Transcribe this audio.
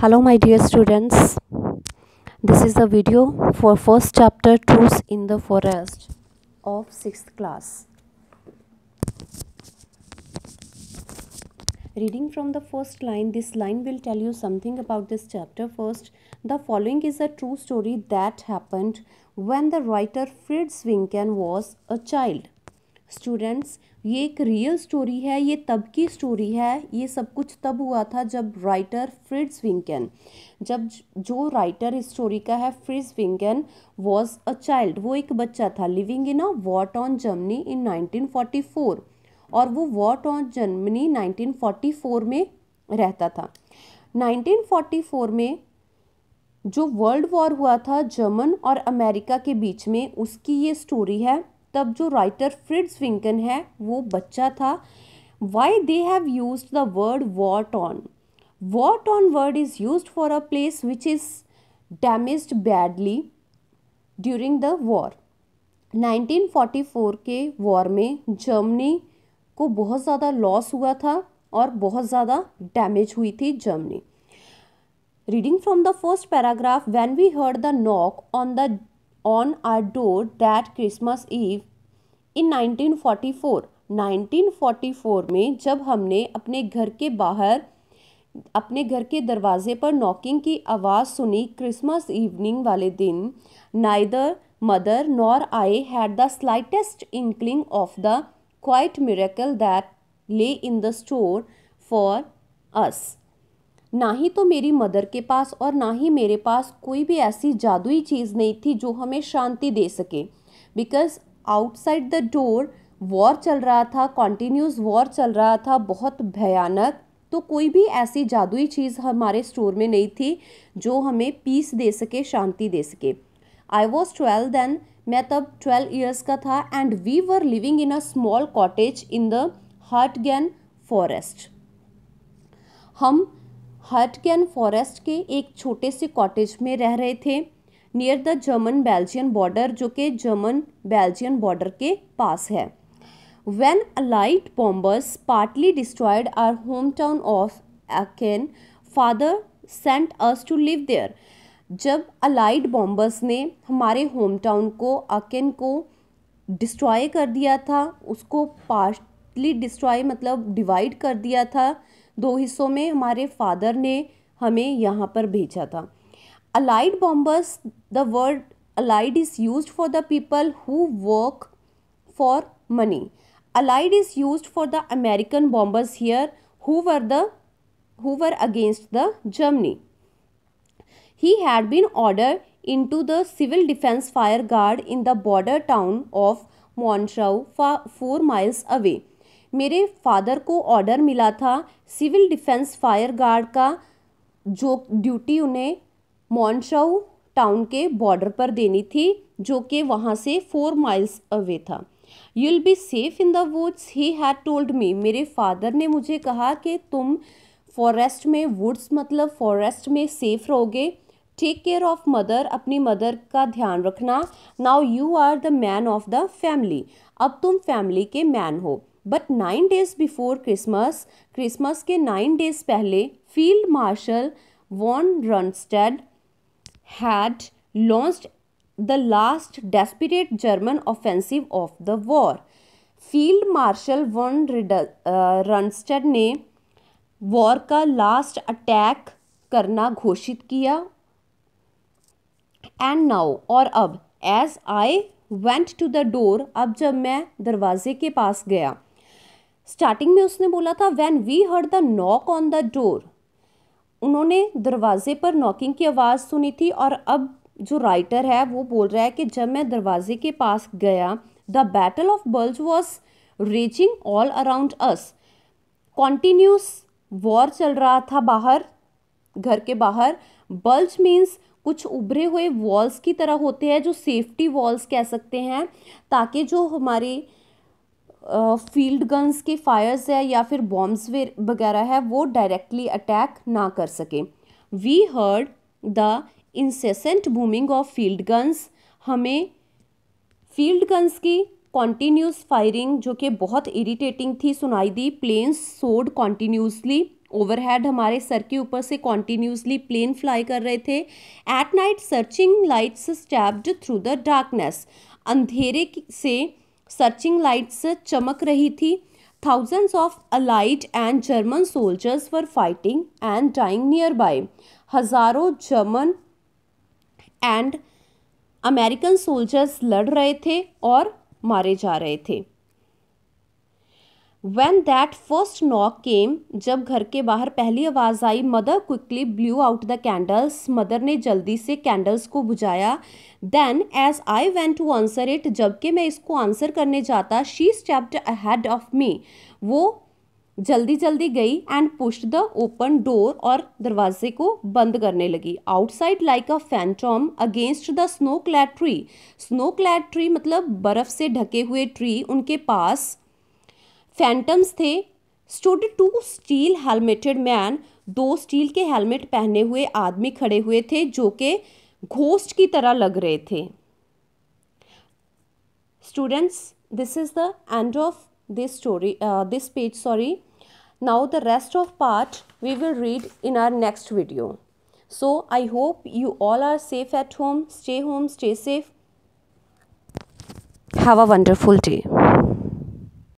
hello my dear students this is the video for first chapter truce in the forest of sixth class reading from the first line this line will tell you something about this chapter first the following is a true story that happened when the writer fritz winken was a child students ये एक real story है ये तब की story है ये सब कुछ तब हुआ था जब राइटर फ्रिड्स विंकन जब जो राइटर इस स्टोरी का है फ्रिड्स विंकन वाज अ चाइल्ड वो एक बच्चा था लिविंग इन अ वॉट ऑन जर्मनी इन 1944 और वो वॉट ऑन जर्मनी 1944 में रहता था 1944 में जो वर्ल्ड वॉर हुआ था जर्मन और अमेरिका के बीच में उसकी ये स्टोरी है तब जो राइटर फ्रिड्स विंकन है वो बच्चा था why they have use the word what on what on word is use for a place which is damage badly during the war 1944 के वॉर में जर्मनी को बहुत ज़्यादा लॉस हुआ था और बहुत ज़्यादा डैमेज हुई थी Germany reading from the first paragraph when we heard the knock on the on our door that Christmas Eve in 1944 1944 में जब हमने अपने घर के बाहर अपने घर के दरवाजे पर नॉकिंग की आवाज़ सुनी क्रिसमस इवनिंग वाले दिन neither mother nor I had the slightest inkling of the quiet miracle that lay in the store for us ना ही तो मेरी मदर के पास और ना ही मेरे पास कोई भी ऐसी जादुई चीज़ नहीं थी जो हमें शांति दे सके because outside the door war चल रहा था कॉन्टीन्यूस वॉर चल रहा था बहुत भयानक तो कोई भी ऐसी जादुई चीज़ हमारे स्टोर में नहीं थी जो हमें पीस दे सके शांति दे सके आई वॉज ट्वेल्व देन मैं तब ट्वेल्व ईयर्स का था and we were living in a small cottage in the Hurtgen forest हम हर्टगन फॉरेस्ट के एक छोटे से कॉटेज में रह रहे थे near the German Belgian border जो कि जर्मन बेल्जियन बॉर्डर के पास है when allied bombers partly destroyed our home town of Aachen father sent us to live there जब अलाइड बॉम्बर्स ने हमारे होम टाउन को अकेन को डिस्ट्रॉय कर दिया था उसको पार्टली डिस्ट्रॉय मतलब डिवाइड कर दिया था दो हिस्सों में हमारे फादर ने हमें यहाँ पर भेजा था allied bombers the word allied is use for the people who work for money allied is use for the American bombers here who were the who were against the Germany he had been order in to the civil defence fire guard in the border town of मॉन्ट्राउ four miles away मेरे father को order मिला था civil defence fire guard का जो duty उन्हें मॉन्शाऊ town के border पर देनी थी जो कि वहाँ से फोर माइल्स अवे था you will be safe in the woods he had told me मेरे फादर ने मुझे कहा कि तुम फॉरेस्ट में वुड्स मतलब फॉरेस्ट में सेफ रहोगे टेक केयर ऑफ मदर अपनी मदर का ध्यान रखना now you are the man of the family अब तुम फैमिली के मैन हो but nine days before Christmas Christmas के नाइन डेज पहले field marshal von Rundstedt had launched the last desperate German offensive of the war field marshal von Rundstedt ने war का last attack करना घोषित किया and now और अब as I went to the door अब जब मैं दरवाजे के पास गया स्टार्टिंग में उसने बोला था when we heard the knock on the door उन्होंने दरवाजे पर नॉकिंग की आवाज़ सुनी थी और अब जो राइटर है वो बोल रहा है कि जब मैं दरवाजे के पास गया the battle of Bulge was raging all around us continuous war चल रहा था बाहर घर के बाहर बल्ज मीन्स कुछ उभरे हुए वॉल्स की तरह होते हैं जो सेफ्टी वॉल्स कह सकते हैं ताकि जो हमारी फील्ड गन्स के फायर्स है या फिर बॉम्ब्स वगैरह है वो डायरेक्टली अटैक ना कर सकें we heard the incessant booming of field guns हमें फील्ड गन्स की कॉन्टीन्यूस फायरिंग जो कि बहुत इरीटेटिंग थी सुनाई दी प्लेन सोड कॉन्टीन्यूसली ओवरहेड हमारे सर के ऊपर से कॉन्टीन्यूसली प्लेन फ्लाई कर रहे थे at night searching lights stabbed through the darkness अंधेरे से सर्चिंग लाइट से चमक रही थी thousands of allied and German soldiers for fighting and dying nearby हजारों जर्मन एंड अमेरिकन सोल्जर्स लड़ रहे थे और मारे जा रहे थे when that first knock came जब घर के बाहर पहली आवाज़ आई mother quickly blew out the candles mother ने जल्दी से कैंडल्स को बुझाया then as I went to answer it जबकि मैं इसको आंसर करने जाता she stepped ahead of me वो जल्दी जल्दी गई and pushed the open door और दरवाजे को बंद करने लगी outside like a phantom against the snow clad tree snow clad tree मतलब बर्फ़ से ढके हुए ट्री उनके पास फैंटम्स थे stood two steel helmeted man दो स्टील के हेलमेट पहने हुए आदमी खड़े हुए थे जो कि घोस्ट की तरह लग रहे थे students this is the end of this story this page sorry now the rest of part we will read in our next video so I hope you all are safe at home stay home stay safe have a wonderful day